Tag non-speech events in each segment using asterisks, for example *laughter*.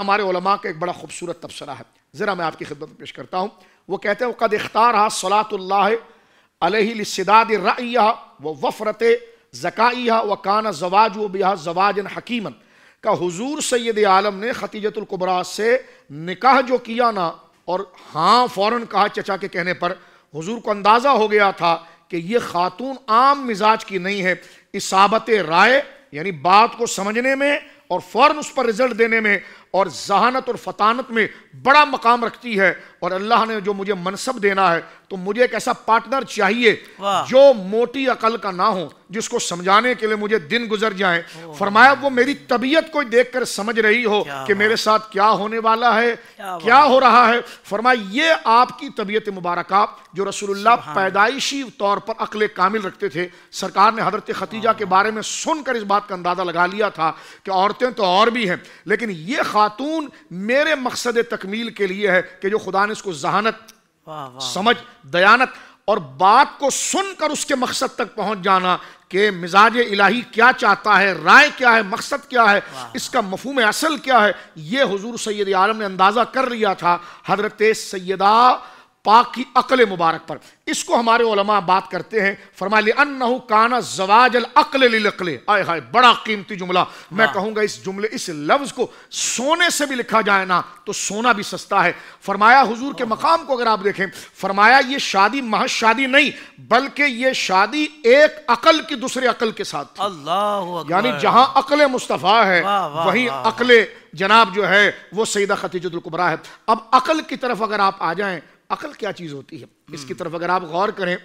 हमारे उलमा का एक बड़ा खूबसूरत तबसरा है ज़रा मैं आपकी खिदमत पेश करता हूँ वो कहते हैं वक़द अख्तार हा सलातल्लासदाद रैया व वफ़रत ज़काइया व कान जवाज व बिहा जवाजन हकीमन का हजूर सैद आलम ने खतीजतुल्कुबरा से निकाह जो किया ना और हाँ फ़ौर कहा चचा के कहने पर हजूर को अंदाज़ा हो गया था कि ये खातून आम मिजाज की नहीं है इसाबत राय यानी बात को समझने में और फ़ौर उस पर रिजल्ट देने में और जहानत और फतानत में बड़ा मकाम रखती है और अल्लाह ने जो मुझे मनसब देना है तो मुझे एक ऐसा पार्टनर चाहिए जो मोटी अकल का ना हो जिसको समझाने के लिए मुझे दिन गुजर जाए फरमाया वो मेरी तबीयत को देखकर समझ रही हो कि मेरे साथ क्या होने वाला है क्या, क्या हो रहा है फरमाया ये आपकी तबीयत मुबारक जो रसूलुल्लाह पैदाइशी तौर पर अकल कामिल रखते थे सरकार ने हजरत खतीजा के हाँ। बारे में सुनकर इस बात का अंदाजा लगा लिया था कि औरतें तो और भी हैं लेकिन यह खास खातून मेरे मकसद तकमील के लिए है कि जो खुदा ने इसको जहानत समझ दयानत और बात को सुनकर उसके मकसद तक पहुंच जाना कि मिजाज इलाही क्या चाहता है राय क्या है मकसद क्या है इसका मफहम असल क्या है ये हजूर सैद आलम ने अंदाज़ा कर लिया था हजरत सैदा पाक की अकल मुबारक पर इसको हमारे ओलमा बात करते हैं फरमाली अन्न काना जवाजल अकल अकल आय हाय बड़ा कीमती जुमला मैं हाँ। कहूंगा इस जुमले इस लफ्ज को सोने से भी लिखा जाए ना तो सोना भी सस्ता है फरमाया हुजूर के मकाम को अगर आप देखें फरमाया ये शादी महज शादी नहीं बल्कि ये शादी एक अकल की दूसरे अकल के साथ अल्लाह यानी जहां अकल मुस्तफ़ा है वहीं अकल जनाब जो है वो सईदा खतीजतुल्कुबरा है अब अकल की तरफ अगर आप आ जाएं अकल क्या चीज होती है इसकी हम्म। तरफ अगर आप गौर करें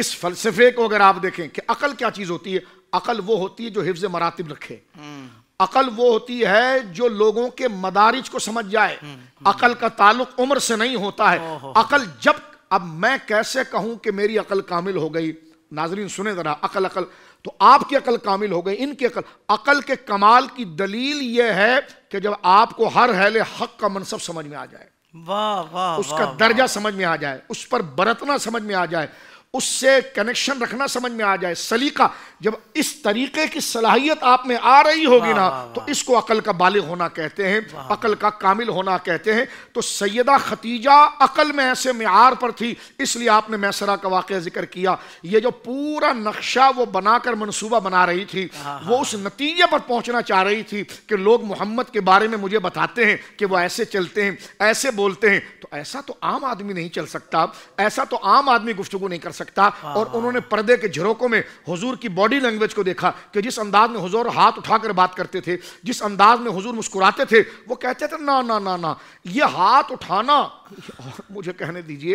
इस फलसफे को अगर आप देखें कि अकल क्या चीज होती है अकल वो होती है जो हिफ्ज मरातब रखे हम्म। अकल वो होती है जो लोगों के मदारिज को समझ जाए हम्म, अकल का ताल्लुक उम्र से नहीं होता है अकल जब अब मैं कैसे कहूं कि मेरी अकल कामिल हो गई नाजरीन सुने जरा अकल अकल तो आपकी अकल कामिल हो गई इनकी अकल अकल के कमाल की दलील यह है कि जब आपको हर हैले हक का मनसब समझ में आ जाए वाह वाह उसका दर्जा समझ में आ जाए उस पर बरतना समझ में आ जाए उससे कनेक्शन रखना समझ में आ जाए सलीका जब इस तरीके की सलाहियत आप में आ रही होगी ना तो इसको अकल का बालिग होना कहते हैं अकल का कामिल होना कहते हैं तो सैदा खतीजा अकल में ऐसे मैार पर थी इसलिए आपने मैसरा का वाक़ जिक्र किया ये जो पूरा नक्शा वो बनाकर मनसूबा बना रही थी हाँ, हाँ, वो हाँ। उस नतीजे पर पहुंचना चाह रही थी कि लोग मोहम्मद के बारे में मुझे बताते हैं कि वो ऐसे चलते हैं ऐसे बोलते हैं ऐसा तो आम आदमी नहीं चल सकता ऐसा तो आम आदमी गुफ्तगु नहीं कर सकता हाँ। और उन्होंने पर्दे के झरोकों में हुजूर की बॉडी लैंग्वेज को देखा कि जिस अंदाज में हुजूर हाथ उठाकर बात करते थे जिस अंदाज में हुजूर मुस्कुराते थे वो कहते थे ना ना ना ना ये हाथ उठाना *laughs* मुझे कहने दीजिए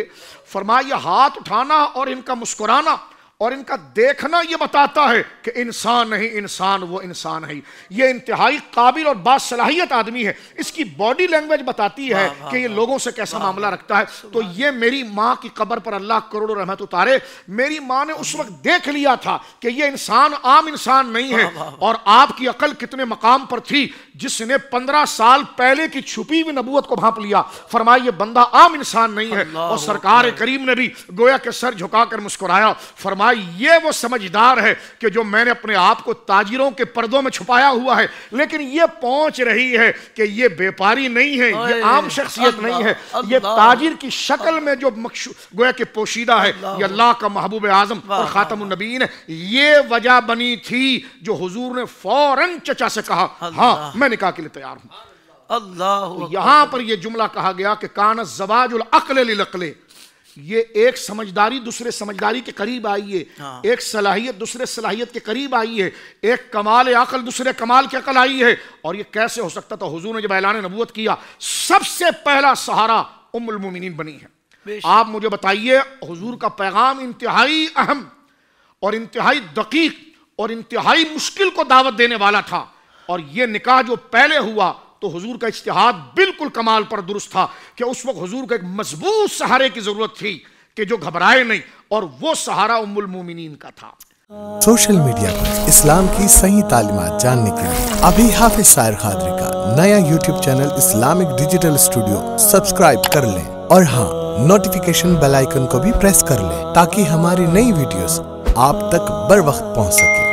ये हाथ उठाना और इनका मुस्कुराना और इनका देखना यह बताता है कि इंसान नहीं इंसान वो इंसान है ये इंतहाई काबिल और बासलाहियत आदमी है इसकी बॉडी लैंग्वेज बताती है कि ये लोगों से कैसा मामला रखता है तो ये मेरी माँ की कबर पर अल्लाह करोड़ों रहमत उतारे मेरी माँ ने उस वक्त देख लिया था कि ये इंसान आम इंसान नहीं है और आपकी अकल कितने मकाम पर थी जिसने पंद्रह साल पहले की छुपी हुई नबूत को भाप लिया फरमाया ये बंदा आम इंसान नहीं है और सरकार करीम ने भी गोया के सर झुकाकर मुस्कुराया फरमाया भाई ये वो समझदार है कि जो मैंने अपने आप को ताजिरों के पर्दों में छुपाया हुआ है लेकिन ये पहुंच रही है कि ये व्यापारी नहीं है ये आम शख्सियत नहीं है ये ताजिर की शक्ल में जो गोया के पोशीदा है ये अल्लाह का महबूब आजम और ख़ातमनबीन ये वजह बनी थी जो हजूर ने फौरन चचा से कहा हाँ मैं निकाह के लिए तैयार हूँ अल्लाह तो यहाँ पर यह जुमला कहा गया कि कान जवाजुल अकले लकले ये एक समझदारी दूसरे समझदारी के करीब आई है हाँ। एक सलाहियत दूसरे सलाहियत के करीब आई है एक कमाल अकल दूसरे कमाल की अकल आई है और ये कैसे हो सकता था हुजूर ने जब ऐलान नबूत किया सबसे पहला सहारा उमुलमिन बनी है आप मुझे बताइए हुजूर का पैगाम इंतहाई अहम और इंतहाई दकीक और इंतहाई मुश्किल को दावत देने वाला था और ये निकाह जो पहले हुआ तो हुजूर का इश्तहाद बिल्कुल कमाल पर दुरुस्त था कि उस वक्त हुजूर का एक मजबूत सहारे की जरूरत थी कि जो घबराए नहीं और वो सहारा उमुल मोमिनीन का था सोशल मीडिया पर इस्लाम की सही तालीमत जानने के लिए अभी हाफिज शायर खादरी का नया YouTube channel Islamic Digital Studio subscribe कर लें और हाँ नोटिफिकेशन बेल आइकन को भी प्रेस कर लें ताकि हमारी नई वीडियोस आप तक बर वक्त पहुँच सके